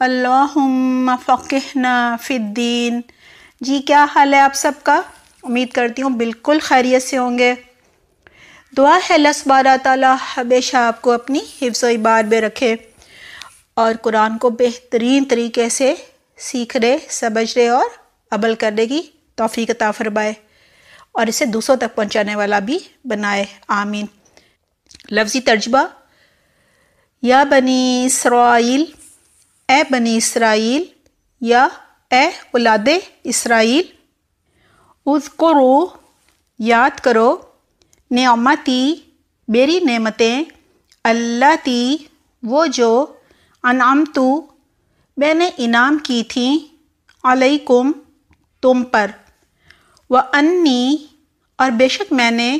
فقہنا فی فدین جی کیا حال ہے آپ سب کا امید کرتی ہوں بالکل خیریت سے ہوں گے دعا ہے بارہ تعالیٰ ہمیشہ آپ کو اپنی حفظ و عبار میں رکھے اور قرآن کو بہترین طریقے سے سیکھ رہے سمجھ رہے اور عمل کرنے کی توفیق عطا بائے اور اسے دوسروں تک پہنچانے والا بھی بنائے آمین لفظی ترجمہ یا بنی اسرائیل اے بنی اسرائیل یا اے اولاد اسرائیل اس کو یاد کرو نعمتی میری نعمتیں اللہ تی وہ جو انعام تو میں نے انعام کی تھیں علیکم تم پر و انی اور بے شک میں نے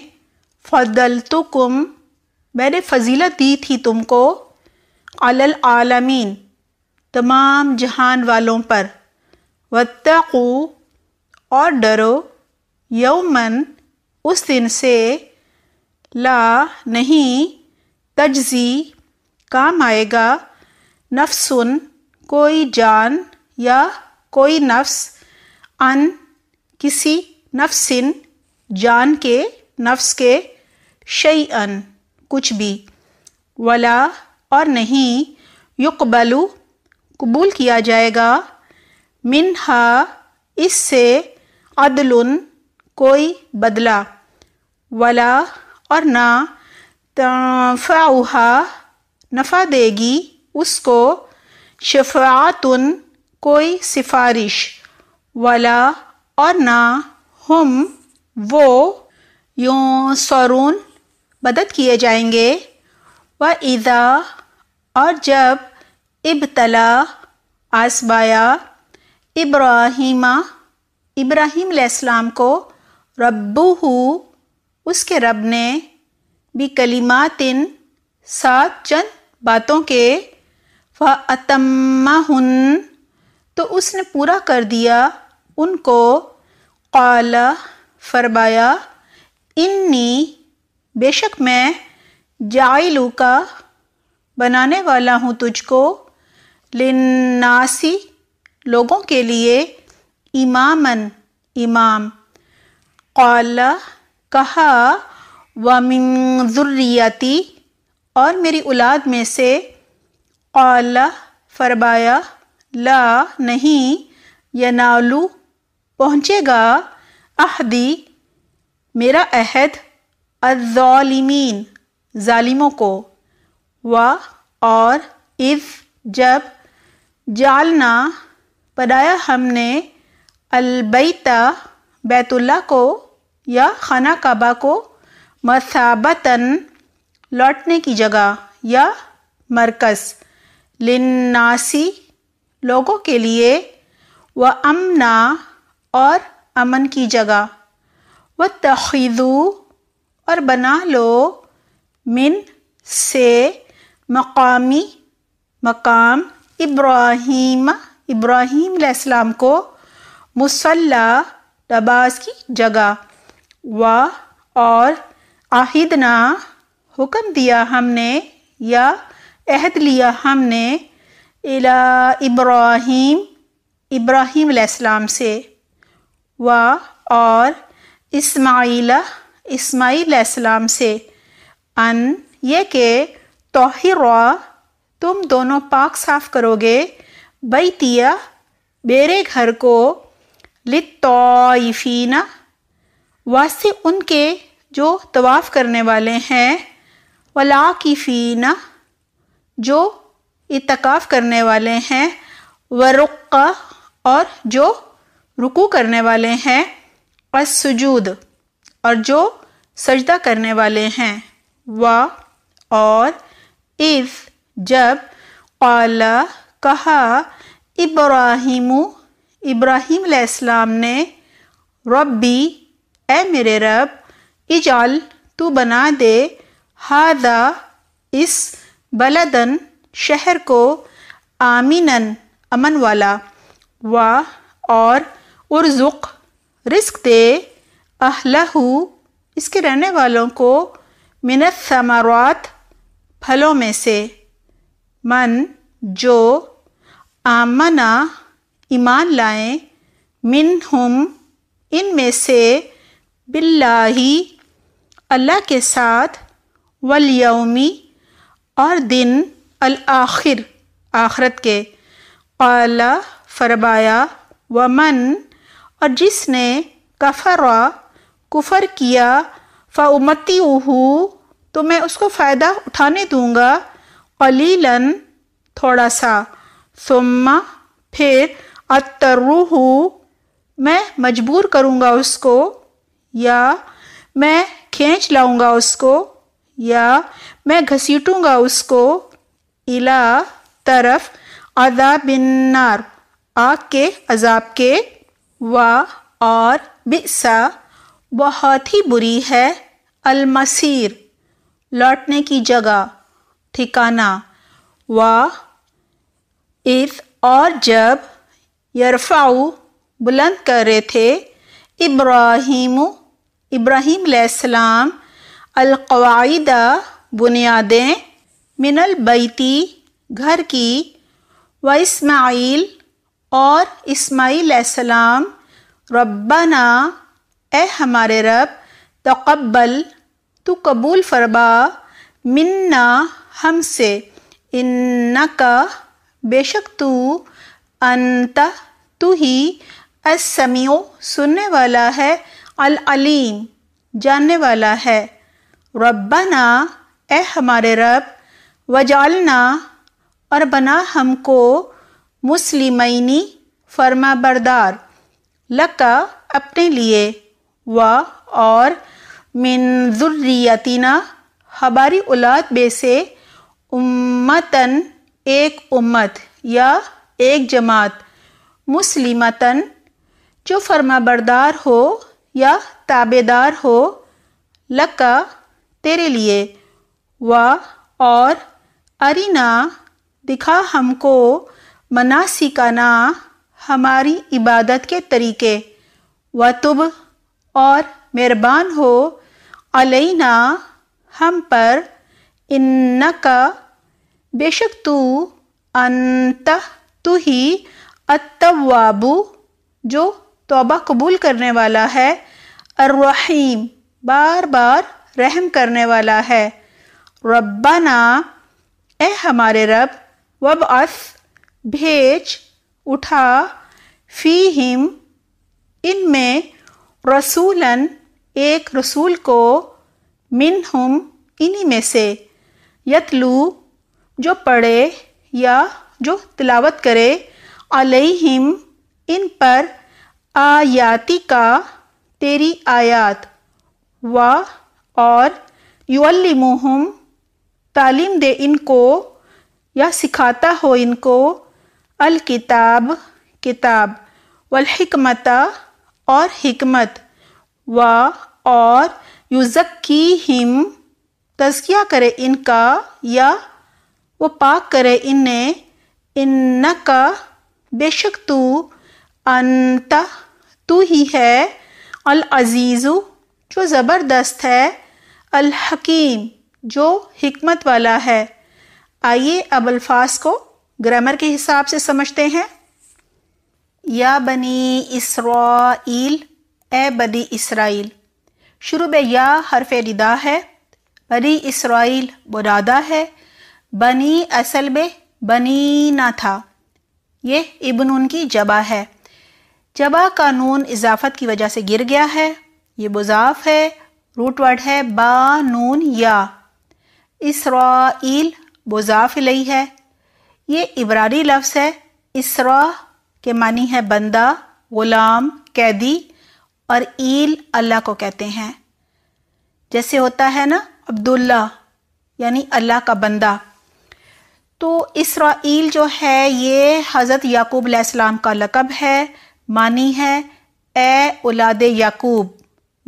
فضلتکم میں نے فضیلت دی تھی تم کو العالمین تمام جہان والوں پر وتقو اور ڈرو یومن اس دن سے لا نہیں تجزی کام آئے گا نفسن کوئی جان یا کوئی نفس ان کسی نفسن جان کے نفس کے ان کچھ بھی ولا اور نہیں یقبلو قبول کیا جائے گا منہا اس سے عدل کوئی بدلہ ولا اور نہ تنفعہ نفع دے گی اس کو شفاعتن کوئی سفارش ولا اور نہ ہم وہ یوں سورون مدد کیے جائیں گے و ادا اور جب ابتلا آسبایا ابراہیمہ ابراہیم علیہ السلام کو ربو ہو اس کے رب نے بھی کلیمات سات چند باتوں کے فتمہ ہن تو اس نے پورا کر دیا ان کو قال فرمایا انی بے شک میں جائلو کا بنانے والا ہوں تجھ کو لناسی لوگوں کے لیے امامن امام قال کہا و من ریاتی اور میری اولاد میں سے قال فرمایا لا نہیں ینالو پہنچے گا احدی میرا عہد الظالمین ظالموں کو و اور اذ جب جالنا بنایا ہم نے البیتا بیت اللہ کو یا خانہ کعبہ کو مسابتاً لوٹنے کی جگہ یا مرکز لناسی لوگوں کے لیے و امنا اور امن کی جگہ و تخیدو اور بنا لو من سے مقامی مقام ابراہیم ابراہیم علیہ السلام کو مسلح ڈباز کی جگہ و اور آہدنہ حکم دیا ہم نے یا عہد لیا ہم نے الا ابراہیم ابراہیم علیہ السلام سے و اور اسماعیل اسماعیل علیہ السلام سے ان یہ کہ توحر تم دونوں پاک صاف کرو گے بعتیا میرے گھر کو لطوئفین واسطے ان کے جو طواف کرنے والے ہیں ولاقیفین جو اتقاف کرنے والے ہیں ورق اور جو رکو کرنے والے ہیں سجود اور جو سجدہ کرنے والے ہیں و اور اس جب قالا کہا ابراہیم ابراہیم علیہ السلام نے ربی اے میرے رب اجال تو بنا دے ہادا اس بلدن شہر کو آمینن امن والا وا اور ارزق رزق دے اس کے رہنے والوں کو منت سمارات پھلوں میں سے من جو آمنا ایمان لائیں من ہم ان میں سے باللہ اللہ کے ساتھ ولیومی اور دن الآخر آخرت کے قالا فربایا و اور جس نے کفر و کیا فعمتی تو میں اس کو فائدہ اٹھانے دوں گا قلیلاً تھوڑا سا ثم پھر اطرو میں مجبور کروں گا اس کو یا میں کھینچ لاؤں گا اس کو یا میں گھسیٹوں گا اس کو الا طرف عذاب النار آگ کے عذاب کے وا اور بسا بہت ہی بری ہے المسیر لوٹنے کی جگہ ٹھکانہ و اس اور جب یرفاؤ بلند کر رہے تھے ابراہیم ابراہیم علیہ السلام القواعدہ بنیادیں من البیتی گھر کی و اسماعیل اور اسماعیل علیہ السلام ربنا اے ہمارے رب تقبل تو قبول فربا منا ہم سے ان کا بے شک تو انت تو ہی السمیو سننے والا ہے العلیم جاننے والا ہے ربنا اے ہمارے رب وجالنا اور بنا ہم کو مسلمینی فرما بردار لکا اپنے لیے و اور من ذریتنا ہماری اولاد بے سے امتن ایک امت یا ایک جماعت مسلمتن جو فرما بردار ہو یا تابے دار ہو لکا تیرے لیے و اور ارینا دکھا ہم کو کا نا ہماری عبادت کے طریقے و تب اور مہربان ہو علینا ہم پر ان کا بے شک تو انت تو ہی جو توبہ قبول کرنے والا ہے الرحیم بار بار رحم کرنے والا ہے ربنا اے ہمارے رب وبعث بھیج اٹھا فیہم ان میں رسولاً ایک رسول کو منہم انہی میں سے یتلو جو پڑھے یا جو تلاوت کرے علیہم ان پر آیاتی کا تیری آیات و اور یولیمہم تعلیم دے ان کو یا سکھاتا ہو ان کو الکتاب کتاب والحکمت اور حکمت و اور یوزکی ہم تزکیہ کرے ان کا یا وہ پاک کرے ان کا بے شک تو انت ہی ہے العزیزو جو زبردست ہے الحکیم جو حکمت والا ہے آئیے اب الفاظ کو گرامر کے حساب سے سمجھتے ہیں یا بنی اسرائیل اے بنی اسرائیل شروع یا حرف ردا ہے بنی اسرائیل برادہ ہے بنی اصل میں بنی نہ تھا یہ ابنون کی جبا ہے جبا کا نون اضافت کی وجہ سے گر گیا ہے یہ بزاف ہے روٹ ورڈ ہے با نون یا اسرائیل بزاف لئی ہے یہ ابراری لفظ ہے اسرا کے معنی ہے بندہ غلام قیدی اور ایل اللہ کو کہتے ہیں جیسے ہوتا ہے نا عبداللہ یعنی اللہ کا بندہ تو اسرائیل جو ہے یہ حضرت یعقوب علیہ السلام کا لقب ہے معنی ہے اے اولاد یعقوب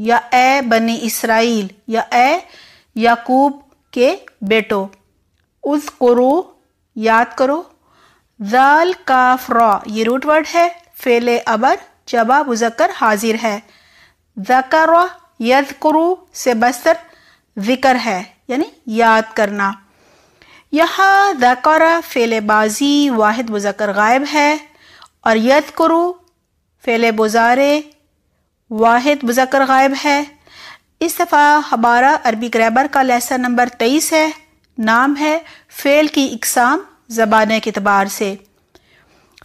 یا اے بنی اسرائیل یا اے یعقوب کے بیٹو اس قرو یاد کرو ذال کا فرا یہ روٹ ورڈ ہے فیل ابر جبا بزکر حاضر ہے ذکر یز قرو سے بستر ذکر ہے یعنی یاد کرنا یہاں ذکر فعل بازی واحد مذکر غائب ہے اور ید کرو فعل بزار واحد مذکر غائب ہے اس دفعہ ہمارا عربی گرامر کا لیسن نمبر تیئیس ہے نام ہے فعل کی اقسام زبان اعتبار سے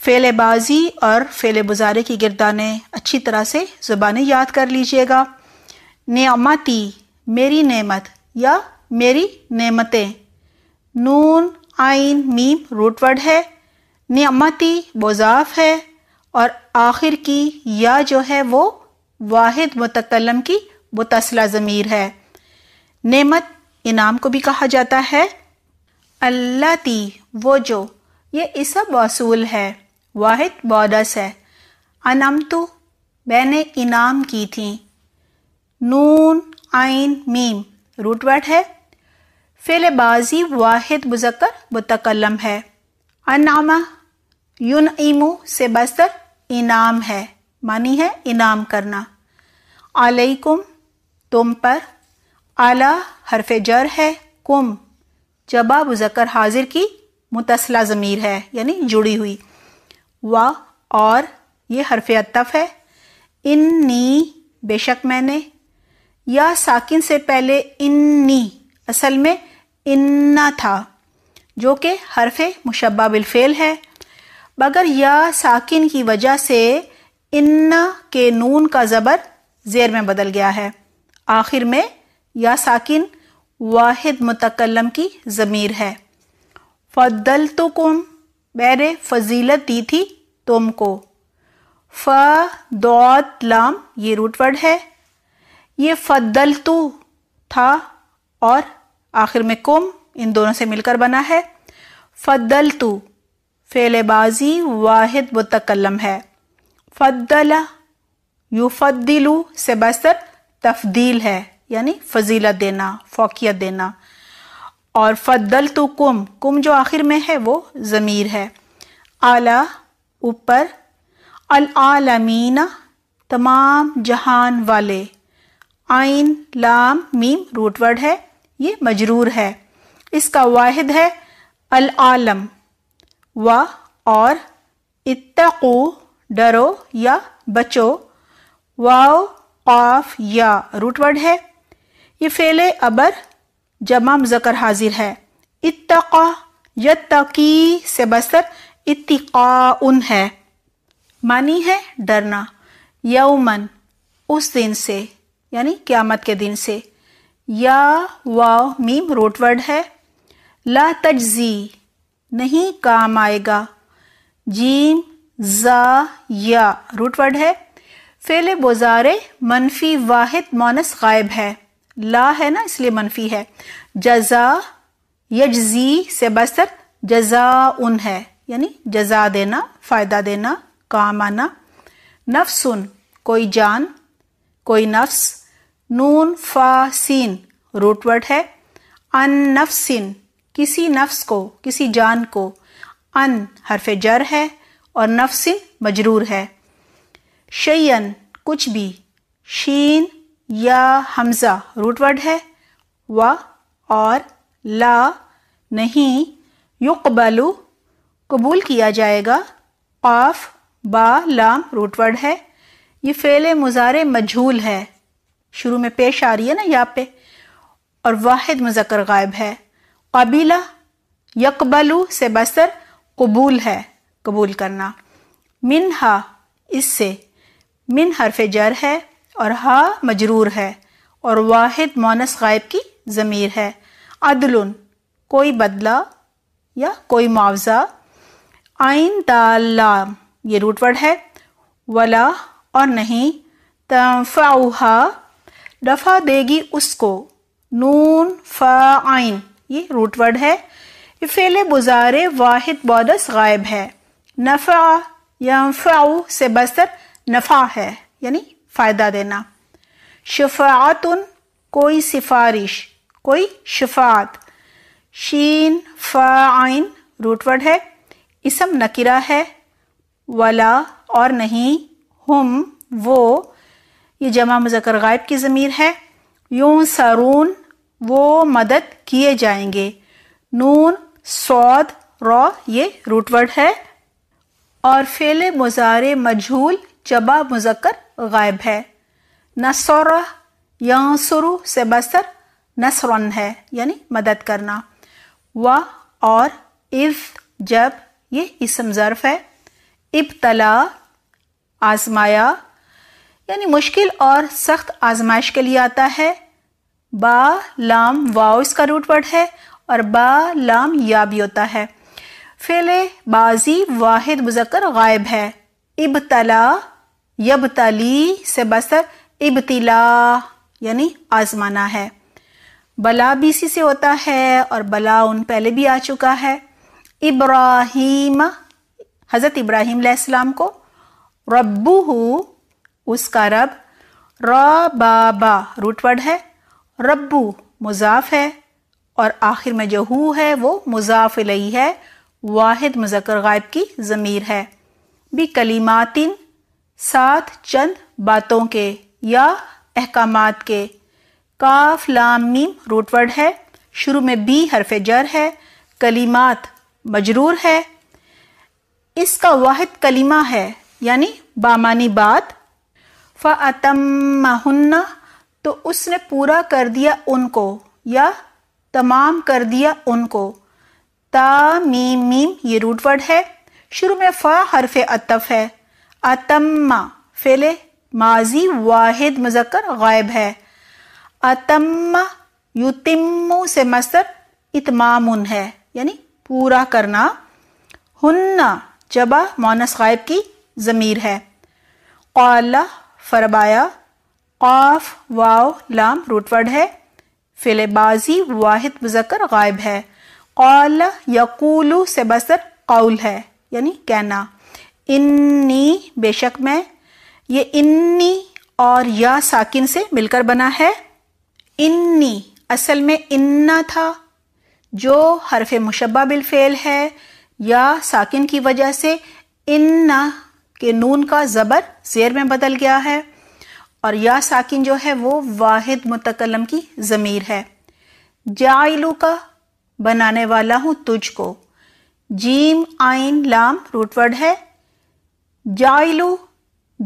فعل بازی اور فعل بزارے کی گردانیں اچھی طرح سے زبانیں یاد کر لیجئے گا نعمتی میری نعمت یا میری نعمتیں نون آئین میم روٹ ورڈ ہے نعمتی وضاف ہے اور آخر کی یا جو ہے وہ واحد متکلم کی متصلہ ضمیر ہے نعمت انعام کو بھی کہا جاتا ہے اللہ تی وہ جو یہ اسب اوصول ہے واحد بودس ہے انم تو میں نے انعام کی تھیں نون آئین میم روٹ ورڈ ہے فعل بازی واحد مذکر متکلم ہے انعامہ یون ایمو سے بستر انعام ہے مانی ہے انعام کرنا علیکم تم پر اعلیٰ حرف جر ہے کم جبا مذکر حاضر کی متصلہ ضمیر ہے یعنی جڑی ہوئی و اور یہ حرف اطف ہے ان نی بے شک میں نے یا ساکن سے پہلے انی اصل میں انا تھا جو کہ حرف مشبہ بالفعل ہے مگر یا ساکن کی وجہ سے انا کے نون کا زبر زیر میں بدل گیا ہے آخر میں یا ساکن واحد متکلم کی ضمیر ہے تو کم نے فضیلت دی تھی تم کو دوت لام یہ روٹ ورڈ ہے یہ فدلتو تھا اور آخر میں کم ان دونوں سے مل کر بنا ہے فدل تو فیل بازی واحد متکلم ہے فدلا یو فدلو سے بستر تفدیل ہے یعنی فضیلہ دینا فوقیت دینا اور فدل تو کم کم جو آخر میں ہے وہ ضمیر ہے اعلی اوپر العالمین تمام جہان والے آئین لام میم روٹ ورڈ ہے یہ مجرور ہے اس کا واحد ہے العالم و اور اتقو ڈرو یا بچو قاف یا روٹ ورڈ ہے یہ فیل ابر جمع مذکر حاضر ہے اتقا یا تقی سے بستر اتقا ان ہے معنی ہے ڈرنا یومن اس دن سے یعنی قیامت کے دن سے یا واو میم روٹ ورڈ ہے لا تجزی نہیں کام آئے گا جیم زا یا روٹ ورڈ ہے فیل بزارے منفی واحد مونس غائب ہے لا ہے نا اس لیے منفی ہے جزا یجزی سے بستر جزا ان ہے یعنی جزا دینا فائدہ دینا کام آنا نفس کوئی جان کوئی نفس نون فا سین روٹ ورڈ ہے ان نفسن کسی نفس کو کسی جان کو ان حرف جر ہے اور نفسن مجرور ہے شیئن کچھ بھی شین یا حمزہ روٹ ورڈ ہے و اور لا نہیں یقبلو قبول کیا جائے گا قاف با لام روٹ ورڈ ہے یہ فیل مزارِ مجھول ہے شروع میں پیش آ رہی ہے نا یہاں پہ اور واحد مذکر غائب ہے قبیلہ یقبلو سے بسر قبول ہے قبول کرنا منہا اس سے من حرف جر ہے اور ہا مجرور ہے اور واحد مونس غائب کی ضمیر ہے عدل کوئی بدلہ یا کوئی معاوضہ آئین لام یہ روٹ ورڈ ہے ولا اور نہیں فا رفع دے گی اس کو نون فا آئین یہ ورڈ ہے فعل بزارے واحد بودس غائب ہے نفع یا فاؤ سے بستر نفع ہے یعنی فائدہ دینا شفاعتن کوئی سفارش کوئی شفاعت شین فعین ورڈ ہے اسم نکرہ ہے ولا اور نہیں ہم وہ یہ جمع مذکر غائب کی ضمیر ہے یوں سارون وہ مدد کیے جائیں گے نون سعود رو یہ روٹ ورڈ ہے اور فیل مزار مجھول جبا مذکر غائب ہے نہ یانسرو سرو سے بسر نسرن ہے یعنی مدد کرنا و اور اف جب یہ اسم ظرف ہے ابتلا آزمایا یعنی مشکل اور سخت آزمائش کے لیے آتا ہے با لام واؤ اس کا روٹ ورڈ ہے اور با لام یا بھی ہوتا ہے بازی واحد مذکر غائب ہے اب تلا یب تلی سے بسر اب تلا یعنی آزمانا ہے بلا بی سی سے ہوتا ہے اور بلا ان پہلے بھی آ چکا ہے ابراہیم حضرت ابراہیم علیہ السلام کو ربو اس کا رب را با روٹ ورڈ ہے ربو مضاف ہے اور آخر میں جو ہو ہے وہ مضاف لئی ہے واحد مذکر غائب کی ضمیر ہے بھی کلیماتن ساتھ چند باتوں کے یا احکامات کے کاف لام میم روٹ ورڈ ہے شروع میں بی حرف جر ہے کلیمات مجرور ہے اس کا واحد کلیمہ ہے یعنی بامانی بات ف تو اس نے پورا کر دیا ان کو یا تمام کر دیا ان کو تا میم میم یہ روٹ ورڈ ہے شروع میں فا حرف اطف ہے اتما فیلے ماضی واحد مذکر غائب ہے اتم یوتم سے مصر اتمام ہے یعنی پورا کرنا ہننا جبا مونس غائب کی ضمیر ہے قال فربایا فلے بازی واحد مذکر غائب ہے سے بسر قول ہے یعنی کہنا انی بے شک میں یہ انی اور یا ساکن سے مل کر بنا ہے انی اصل میں انا تھا جو حرف مشبہ بالفعل ہے یا ساکن کی وجہ سے انا کہ نون کا زبر زیر میں بدل گیا ہے اور یا ساکن جو ہے وہ واحد متکلم کی ضمیر ہے جائلو کا بنانے والا ہوں تجھ کو جیم آئین لام روٹ ورڈ ہے جائلو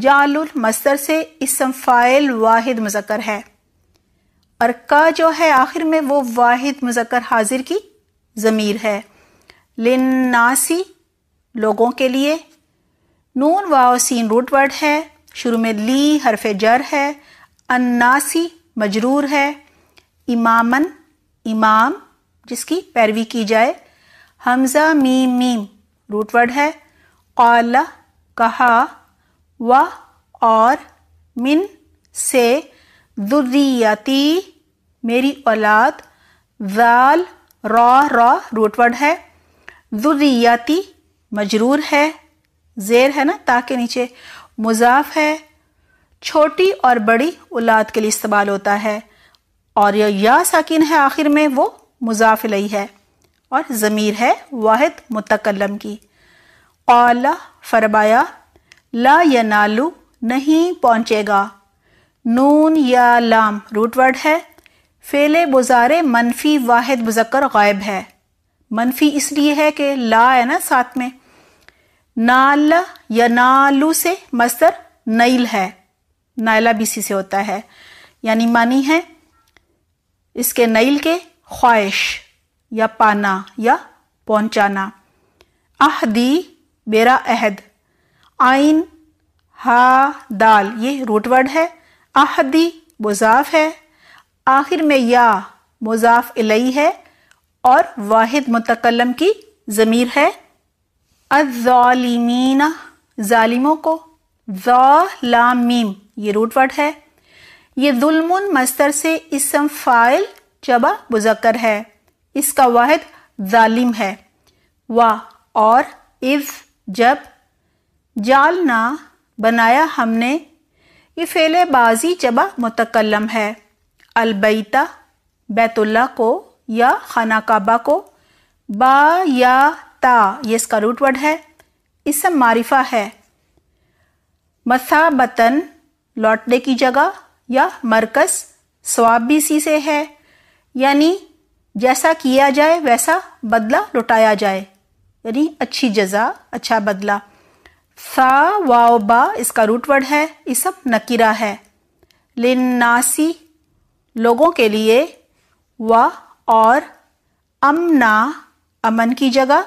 جال جستر سے اسم فائل واحد مذکر ہے اور کا جو ہے آخر میں وہ واحد مذکر حاضر کی ضمیر ہے لناسی لوگوں کے لیے نون سین روٹ ورڈ ہے شروع میں لی حرف جر ہے اناسی مجرور ہے امامن امام جس کی پیروی کی جائے حمزہ میم میم روٹ ورڈ ہے قال کہا و اور من سے ذریتی میری اولاد ذال را ورڈ ہے ذریتی مجرور ہے زیر ہے نا تا کے نیچے مضاف ہے چھوٹی اور بڑی اولاد کے لیے استعمال ہوتا ہے اور یا ساکن ہے آخر میں وہ مضاف لئی ہے اور ضمیر ہے واحد متکلم کی قال فرمایا لا یا نالو نہیں پہنچے گا نون یا لام روٹ ورڈ ہے فعل بزارے منفی واحد مذکر غائب ہے منفی اس لیے ہے کہ لا ہے نا ساتھ میں نال یا نالو سے مستر نیل ہے نائلہ بھی اسی سے ہوتا ہے یعنی مانی ہے اس کے نیل کے خواہش یا پانا یا پہنچانا احدی بیرا عہد آئین ہا دال یہ روٹ ورڈ ہے احدی مضاف ہے آخر میں یا مضاف الہی ہے اور واحد متقلم کی ضمیر ہے الظالمین ظالموں کو ظالمیم یہ روٹ ورڈ ہے یہ ظلم مستر سے اسم فائل جبا بزکر ہے اس کا واحد ظالم ہے وا اور اذ جب جالنا بنایا ہم نے یہ فعل بازی جبا متکلم ہے البیتا بیت اللہ کو یا خانہ کعبہ کو با یا یہ اس کا روٹ ورڈ ہے اسم معرفہ ہے مسا بتن لوٹنے کی جگہ یا مرکز سواب بھی سی سے ہے یعنی جیسا کیا جائے ویسا بدلہ لوٹایا جائے یعنی اچھی جزا اچھا بدلہ سا وا با اس کا روٹ ورڈ ہے یہ سب نکیرہ ہے لناسی لوگوں کے لیے و اور امنا امن کی جگہ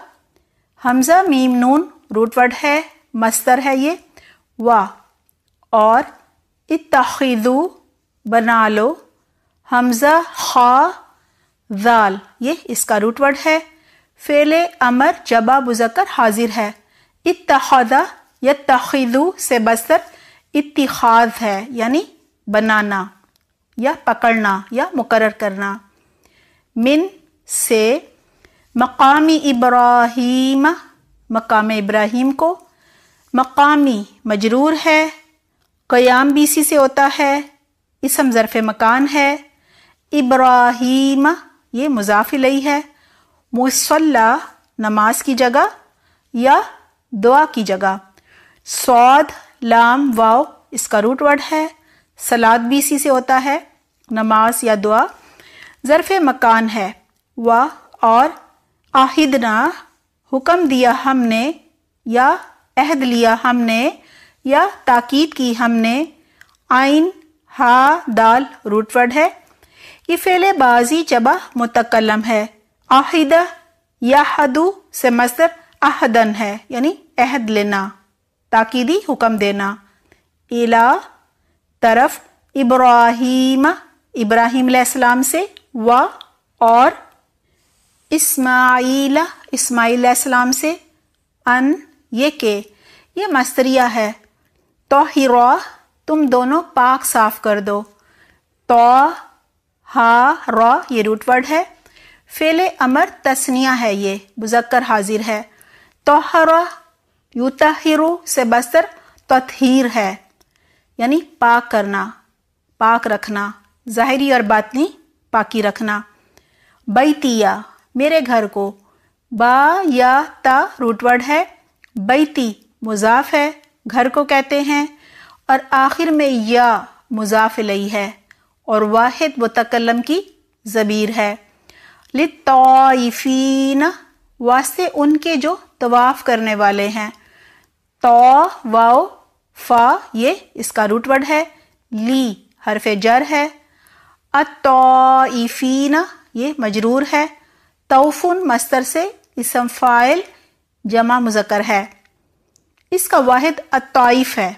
حمزہ میم نون روٹ ورڈ ہے مستر ہے یہ وا اور اتخذو بنا لو حمزہ خا ذال یہ اس کا روٹ ورڈ ہے فیل امر جبا بزکر حاضر ہے اتحدا یا تخیدو سے بستر اتخاذ ہے یعنی بنانا یا پکڑنا یا مقرر کرنا من سے مقامی ابراہیم مقام ابراہیم کو مقامی مجرور ہے قیام بی سی سے ہوتا ہے اسم ظرف مکان ہے ابراہیم یہ مضاف لئی ہے مصلح نماز کی جگہ یا دعا کی جگہ سعود لام واؤ اس کا روٹ ورڈ ہے سلاد بی سی سے ہوتا ہے نماز یا دعا ظرف مکان ہے وا اور عہدنا حکم دیا ہم نے یا عہد لیا ہم نے یا تاکید کی ہم نے آئین دال روٹ ورڈ ہے یہ فعل بازی چبا متکلم ہے آحد یا حدو سے مصدر عہدن ہے یعنی عہد لینا تاکیدی حکم دینا الا طرف ابراہیم ابراہیم علیہ السلام سے و اور اسماعیلا اسماعیل السلام سے ان یہ کہ یہ مستریہ ہے توحر تم دونوں پاک صاف کر دو تو ہا رو یہ روٹ ورڈ ہے فیل امر تسنیا ہے یہ بزکر حاضر ہے توح رو تہر سے بستر تطہیر ہے یعنی پاک کرنا پاک رکھنا ظاہری اور باطنی پاکی رکھنا بیتیا میرے گھر کو با یا تا روٹ ورڈ ہے بیتی مضاف ہے گھر کو کہتے ہیں اور آخر میں یا مضاف لئی ہے اور واحد و تکلم کی ضبیر ہے لطائفین واسطے ان کے جو طواف کرنے والے ہیں تو واؤ فا یہ اس کا روٹ ورڈ ہے لی حرف جر ہے ا یہ مجرور ہے توفن مستر سے اسم فائل جمع مذکر ہے اس کا واحد اطائف ہے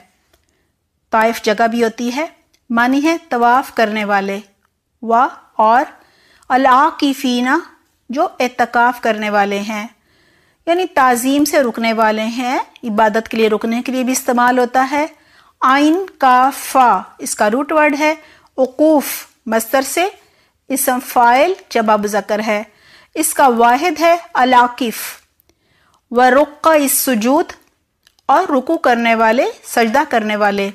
طائف جگہ بھی ہوتی ہے مانی ہے طواف کرنے والے و اور الع کی جو اعتکاف کرنے والے ہیں یعنی تعظیم سے رکنے والے ہیں عبادت کے لیے رکنے کے لیے بھی استعمال ہوتا ہے آئین کا فا اس کا روٹ ورڈ ہے اقوف مستر سے اسم فائل جباب ذکر ہے اس کا واحد ہے الاقف و رقا اس سجود اور رکو کرنے والے سجدہ کرنے والے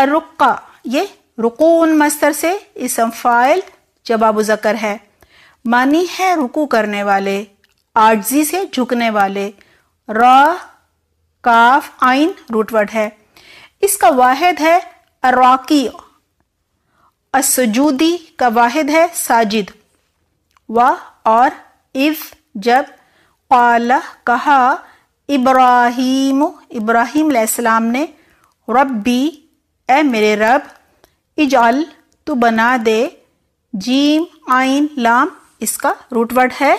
ارقا یہ رکو ان مستر سے اسم فائل جواب ذکر ہے معنی ہے رکو کرنے والے آجزی سے جھکنے والے را کاف آئین روٹ ورڈ ہے اس کا واحد ہے اراکی السجودی کا واحد ہے ساجد و اور اف جب قالہ کہا ابراہیم ابراہیم علیہ السلام نے ربی اے میرے رب اجعل تو بنا دے جیم آئین لام اس کا روٹ ورڈ ہے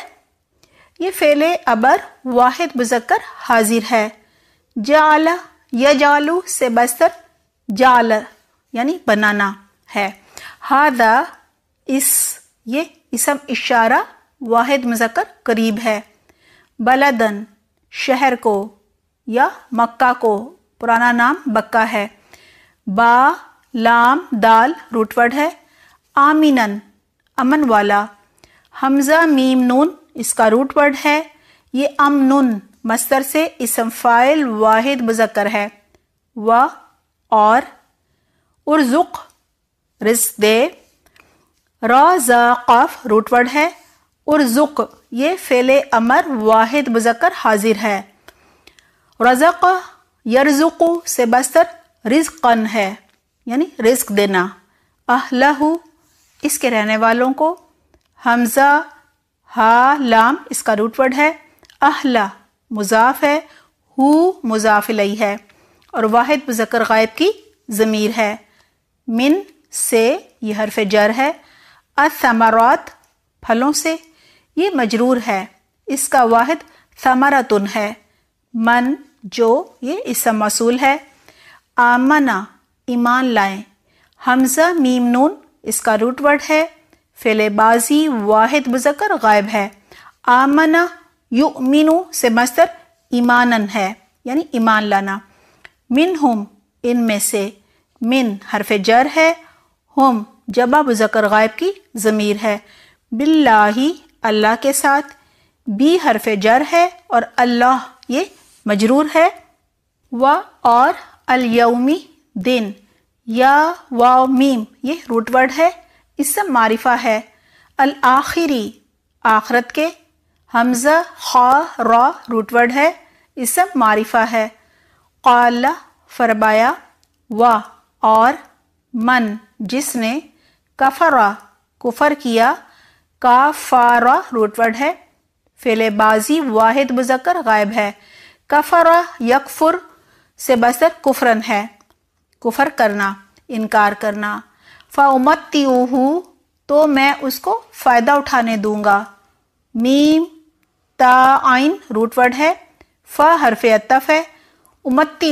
یہ فعل ابر واحد بزکر حاضر ہے جعل یا جالو سے بستر جال یعنی بنانا ہے اس یہ اسم اشارہ واحد مذکر قریب ہے بلدن شہر کو یا مکہ کو پرانا نام بکہ ہے با لام دال روٹوڈ ہے آمینن امن والا حمزہ میم نون اس کا ورڈ ہے یہ امن مستر سے اسم فائل واحد مذکر ہے و اور ارزق ارزوق رزدے قاف روٹ ورڈ ہے ارزق یہ فیل امر واحد مذکر حاضر ہے رزق یرزق سے بستر رزق ہے یعنی رزق دینا اہلہ اس کے رہنے والوں کو حمزہ ہا لام اس کا روٹ ورڈ ہے اہلا مضاف ہے ہو مضاف لئی ہے اور واحد مذکر غائب کی ضمیر ہے من سے یہ حرف جر ہے اثمرات پھلوں سے یہ مجرور ہے اس کا واحد ثمرتن ہے من جو یہ اس کا موصول ہے آمنا ایمان لائیں حمزہ میم نون اس کا روٹ ورڈ ہے فلے بازی واحد بزکر غائب ہے آمنا یو مینو سے مستر ایمان ہے یعنی ایمان لانا من ہوم ان میں سے من حرف جر ہے ہم جبا مذکر غائب کی ضمیر ہے بلاہی اللہ کے ساتھ بی حرف جر ہے اور اللہ یہ مجرور ہے و اور الومی دن یا میم یہ روٹ ورڈ ہے اس سے معرفہ ہے الآخری آخرت کے حمزہ خا را روٹ ورڈ ہے اس سے معرفہ ہے قال فربایا و اور من جس نے کفرا کفر کیا کا روٹ ورڈ ہے فیل بازی واحد مذکر غائب ہے کفرا یکفر سے بستر کفرن ہے کفر کرنا انکار کرنا فاومتی تو میں اس کو فائدہ اٹھانے دوں گا میم تا آئین روٹ ورڈ ہے حرف عطف ہے امتی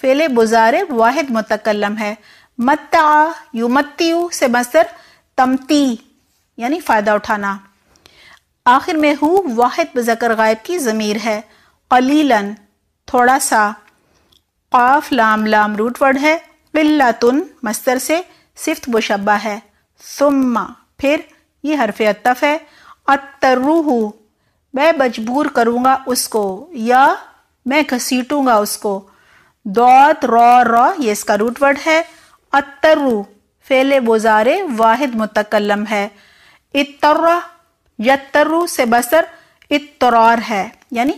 فیل بزار واحد متکلم ہے سے بستر تمتی یعنی فائدہ اٹھانا آخر میں ہو واحد بذکر غائب کی ضمیر ہے قلیلن تھوڑا سا قاف لام لام روٹ ورڈ ہے قلتن مستر سے صفت ہے ہے ثم پھر یہ حرف میں مجبور کروں گا اس کو یا میں گھسیٹوں گا اس کو دوت رو رو یہ اس کا روٹ ورڈ ہے اترو فیل بوزارے واحد متکلم ہے اتر یا ترو سے بسر اترار ہے یعنی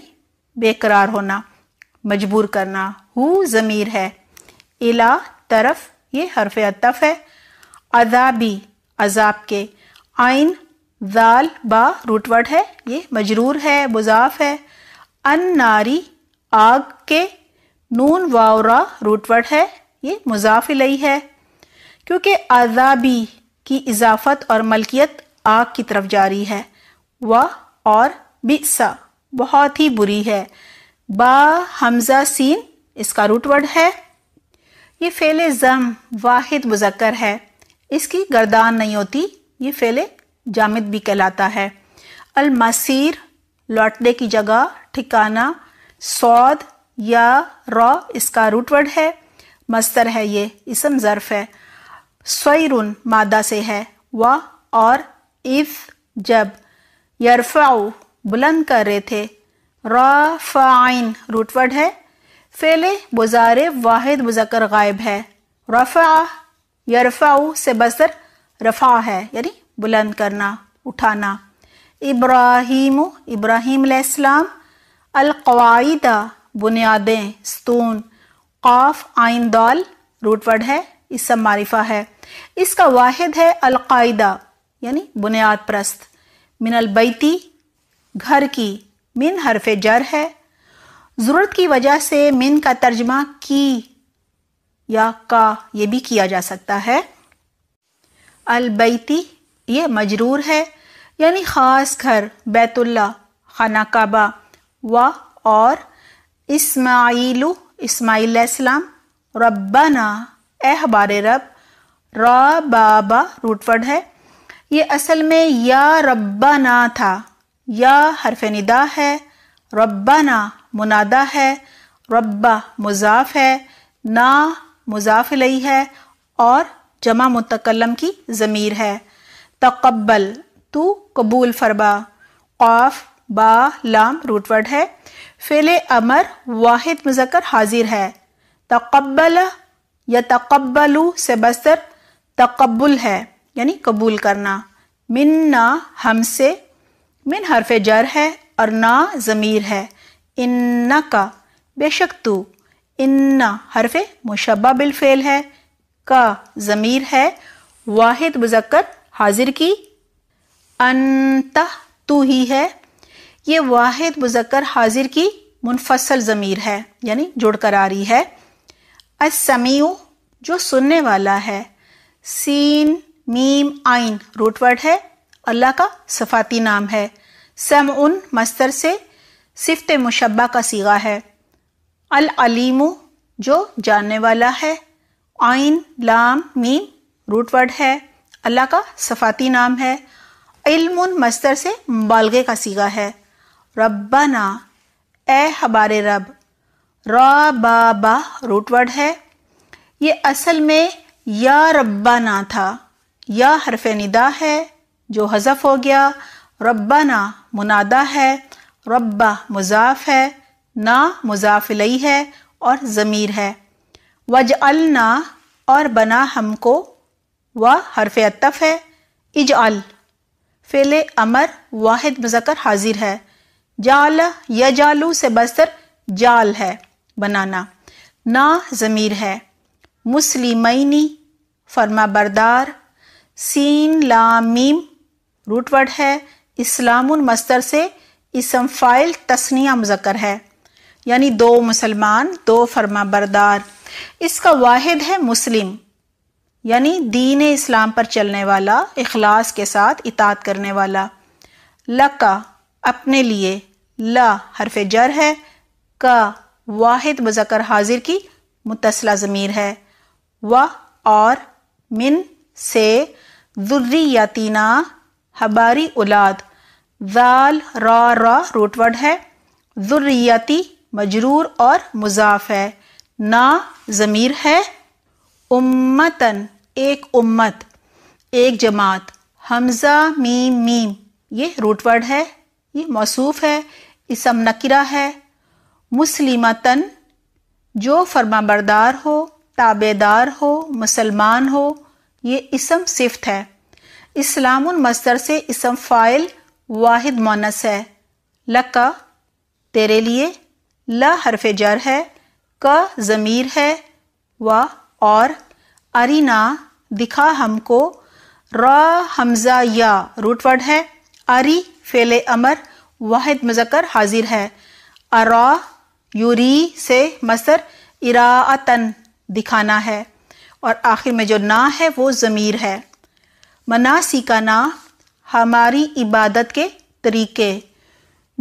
بے قرار ہونا مجبور کرنا ہو ضمیر ہے الا طرف یہ حرف اطف ہے عذابی عذاب کے آئین ذال با رٹوٹ ہے یہ مجرور ہے مضاف ہے ان ناری آگ کے نون واورا رٹوٹ ہے یہ مضاف علی ہے کیونکہ عذابی کی اضافت اور ملکیت آگ کی طرف جاری ہے و اور بسا بہت ہی بری ہے با حمزہ سین اس کا روٹ ورڈ ہے یہ فیل زم واحد مذکر ہے اس کی گردان نہیں ہوتی یہ فیل جامد بھی کہلاتا ہے المسیر لوٹنے کی جگہ ٹھکانہ سود یا رو اس کا روٹ ورڈ ہے مستر ہے یہ اسم ظرف ہے سوئی مادہ سے ہے و اور اف جب یرفع بلند کر رہے تھے روٹ ورڈ ہے فعل بزارے واحد مذکر غائب ہے رفع یرفع سے بسر رفع ہے یعنی بلند کرنا اٹھانا ابراہیم ابراہیم علیہ السلام القواعدہ بنیادیں ستون قاف آئین دال روٹ ورڈ ہے اس سب معرفہ ہے اس کا واحد ہے القاعدہ یعنی بنیاد پرست من البیتی گھر کی من حرف جر ہے ضرورت کی وجہ سے من کا ترجمہ کی یا کا یہ بھی کیا جا سکتا ہے البیتی یہ مجرور ہے یعنی خاص گھر بیت اللہ خانہ کعبہ و اور اسماعیل اسماعیل ربنا اے احبار رب بابا روٹ ورڈ ہے یہ اصل میں یا ربنا تھا یا حرف ندا ہے ربنا منادا ہے ربا مضاف ہے نا مضاف لئی ہے اور جمع متکلم کی ضمیر ہے تقبل تو قبول فربا قاف با لام روٹ ورڈ ہے فعل امر واحد مذکر حاضر ہے تقبل یا تقبلو سے بستر تقبل ہے یعنی قبول کرنا من نا ہم سے من حرف جر ہے اور نا ضمیر ہے ان کا بے شک تو ان حرف مشبہ بالفعل ہے کا ضمیر ہے واحد مذکر حاضر کی انتہ تو ہی ہے یہ واحد مذکر حاضر کی منفصل ضمیر ہے یعنی جڑ کر آ رہی ہے السمیع جو سننے والا ہے سین میم آئین روٹ ورڈ ہے اللہ کا صفاتی نام ہے سم ان مستر سے صفت مشبہ کا سیگا ہے العلیم جو جاننے والا ہے آئین لام میم روٹ ورڈ ہے اللہ کا صفاتی نام ہے علم ان مستر سے مبالغے کا سیگا ہے ربنا اے ہمارے رب را با با روٹ ورڈ ہے یہ اصل میں یا ربنا تھا یا حرف ندا ہے جو حذف ہو گیا ربنا نا منادا ہے ربا مضاف ہے نا مضاف لئی ہے اور ضمیر ہے وج النا اور بنا ہم کو و حرف عطف ہے اج ال فعل امر واحد مذکر حاضر ہے جال یا جالو سے بستر جال ہے بنانا نا ضمیر ہے مسلمینی فرما بردار سین لام میم روٹ ورڈ ہے اسلام المستر سے اسم فائل مذکر ہے یعنی دو مسلمان دو فرما بردار اس کا واحد ہے مسلم یعنی دین اسلام پر چلنے والا اخلاص کے ساتھ اطاعت کرنے والا لکا اپنے لیے لا حرف جر ہے کا واحد مذکر حاضر کی متصلہ ضمیر ہے و اور من سے ذریاتی ہماری حباری اولاد ذال را را روٹوڈ ہے ذریاتی مجرور اور مضاف ہے نا ضمیر ہے امتن ایک امت ایک جماعت حمزہ میم میم یہ روٹوڈ ہے یہ موصوف ہے اسم نکرہ ہے مسلمتن جو فرما بردار ہو تابے دار ہو مسلمان ہو یہ اسم صفت ہے اسلام المصدر سے اسم فائل واحد مونس ہے لکا تیرے لیے لا حرف جر ہے کا ضمیر ہے و اور ارینا دکھا ہم کو را حمزہ یا روٹ ورڈ ہے اری فیل امر واحد مذکر حاضر ہے ارا یوری سے مصدر اراعتن دکھانا ہے اور آخر میں جو نا ہے وہ ضمیر ہے مناسی کا نا ہماری عبادت کے طریقے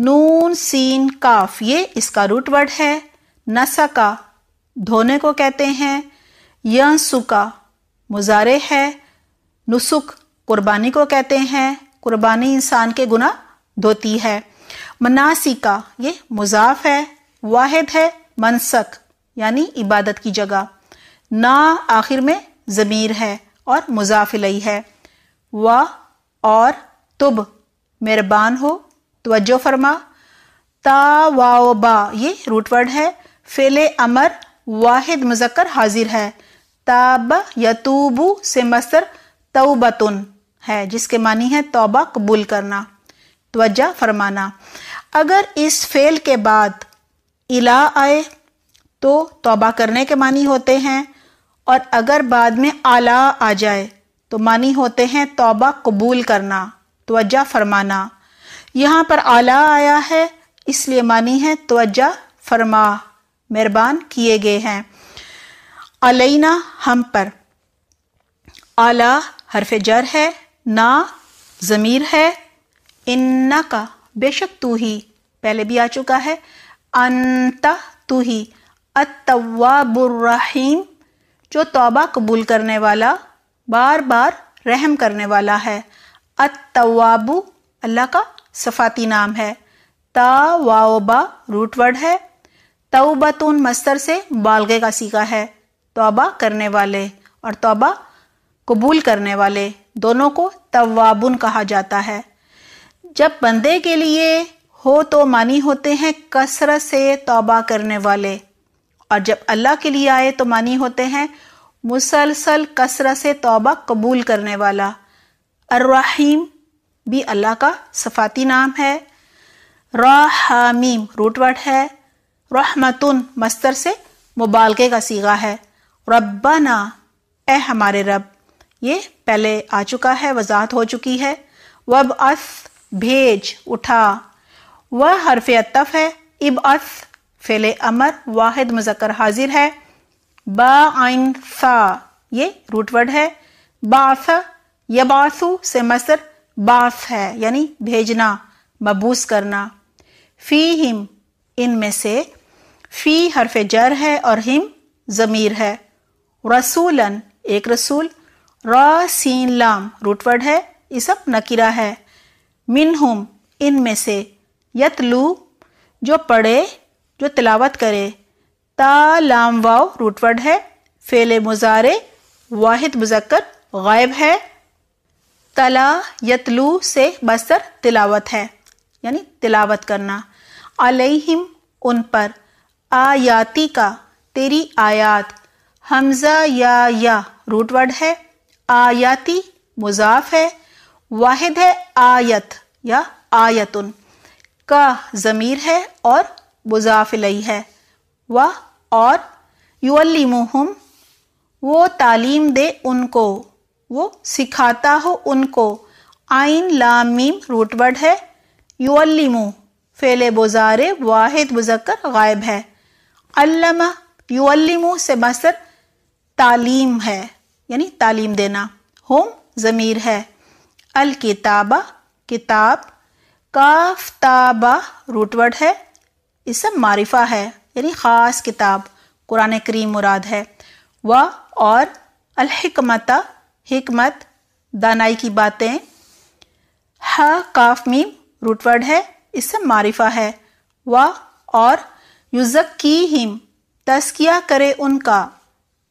نون سین کاف یہ اس کا روٹ ورڈ ہے نسکا دھونے کو کہتے ہیں ین سکا مزارے ہے نسک قربانی کو کہتے ہیں قربانی انسان کے گناہ دھوتی ہے مناسی کا یہ مضاف ہے واحد ہے منسک یعنی عبادت کی جگہ نا آخر میں ضمیر ہے اور مضافلئی ہے و اور تب مہربان ہو توجہ فرما تا وا و با یہ روٹ ورڈ ہے فیل امر واحد مذکر حاضر ہے تاب یتوبو سے مصر توبتن ہے جس کے معنی ہے توبہ قبول کرنا توجہ فرمانا اگر اس فیل کے بعد الا آئے تو توبہ کرنے کے معنی ہوتے ہیں اور اگر بعد میں اعلیٰ آ جائے تو معنی ہوتے ہیں توبہ قبول کرنا توجہ فرمانا یہاں پر اعلیٰ آیا ہے اس لیے معنی ہے توجہ فرما مہربان کیے گئے ہیں علینا ہم پر اعلیٰ حرف جر ہے نا ضمیر ہے ان کا بے شک تو ہی پہلے بھی آ چکا ہے تو ہی التواب الرحیم جو توبہ قبول کرنے والا بار بار رحم کرنے والا ہے اتواب اللہ کا صفاتی نام ہے تا واوبا روٹ ورڈ ہے توبتون مستر سے بالغے کا سیکھا ہے توبہ کرنے والے اور توبہ قبول کرنے والے دونوں کو توابن کہا جاتا ہے جب بندے کے لیے ہو تو مانی ہوتے ہیں کثرت سے توبہ کرنے والے اور جب اللہ کے لیے آئے تو مانی ہوتے ہیں مسلسل کثرت سے توبہ قبول کرنے والا الرحیم بھی اللہ کا صفاتی نام ہے روٹ وٹ ہے رحمتن مستر سے مبالغے کا سیگا ہے ربنا اے ہمارے رب یہ پہلے آ چکا ہے وضاحت ہو چکی ہے وب اف بھیج اٹھا وہ حرف اب اص فعل امر واحد مذکر حاضر ہے با سا یہ روٹ ورڈ ہے باس یا باسو سے مصر باس ہے یعنی بھیجنا مبوس کرنا فی ہم ان میں سے فی حرف جر ہے اور ہم ضمیر ہے رسولن ایک رسول را سین لام روٹ ورڈ ہے یہ سب نکیرا ہے منہم ان میں سے یتلو جو پڑے جو تلاوت کرے تا لام واؤ ورڈ ہے فیل مزارے واحد مذکر غائب ہے تلا یتلو سے بسر تلاوت ہے یعنی تلاوت کرنا علیہم ان پر آیاتی کا تیری آیات حمزہ یا یا روٹ ورڈ ہے آیاتی مضاف ہے واحد ہے آیت یا آیتن کا ضمیر ہے اور مضاف علیہ ہے وہ اور یو المہم وہ تعلیم دے ان کو وہ سکھاتا ہو ان کو آئین لام میم روٹ ورڈ ہے یو المو فعل بزار واحد بزکر غائب ہے علامہ یو المو سے مصر تعلیم ہے یعنی تعلیم دینا ہوم ضمیر ہے الکتابہ کتاب کافتابہ ورڈ ہے سب معرفہ ہے یعنی خاص کتاب قرآن کریم مراد ہے و اور الحکمت حکمت دانائی کی باتیں ہ کاف میم روٹ ورڈ ہے اس سے معرفہ ہے و اور یوزک کی ہیم تسکیہ کرے ان کا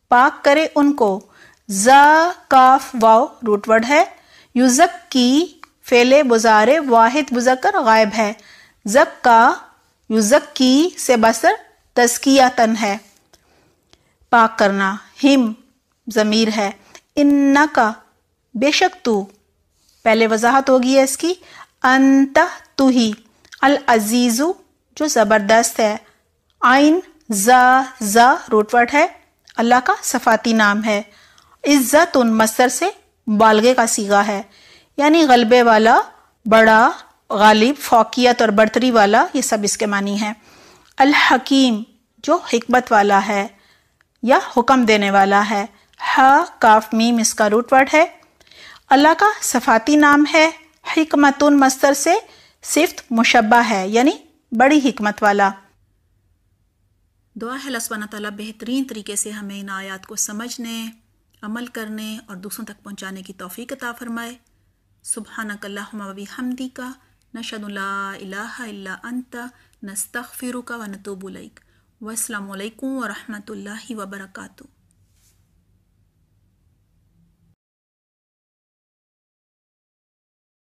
پاک کرے ان کو ز کاف روٹ ورڈ ہے یوزک کی فیلے بزارے واحد بزکر غائب ہے زک کا یوزکی سے بسر تزکیا تن ہے پاک کرنا ہم ضمیر ہے ان کا بے شک تو پہلے وضاحت ہوگی ہے اس کی انت العزیزو جو زبردست ہے آئین زا زا روٹوٹ ہے اللہ کا صفاتی نام ہے عزت ان مصر سے بالغے کا سیگا ہے یعنی غلبے والا بڑا غالب فوقیت اور برتری والا یہ سب اس کے معنی ہے الحکیم جو حکمت والا ہے یا حکم دینے والا ہے کاف میم اس کا روٹ ورڈ ہے اللہ کا صفاتی نام ہے حکمتون مستر سے صفت مشبہ ہے یعنی بڑی حکمت والا دعا ہے اللہ سبحانہ تعالیٰ بہترین طریقے سے ہمیں ان آیات کو سمجھنے عمل کرنے اور دوسروں تک پہنچانے کی توفیق فرمائے سبحانک اللہم و بحمدی کا نشهد لا إله إلا أنت نستغفرك ونتوب إليك والسلام عليكم ورحمة الله وبركاته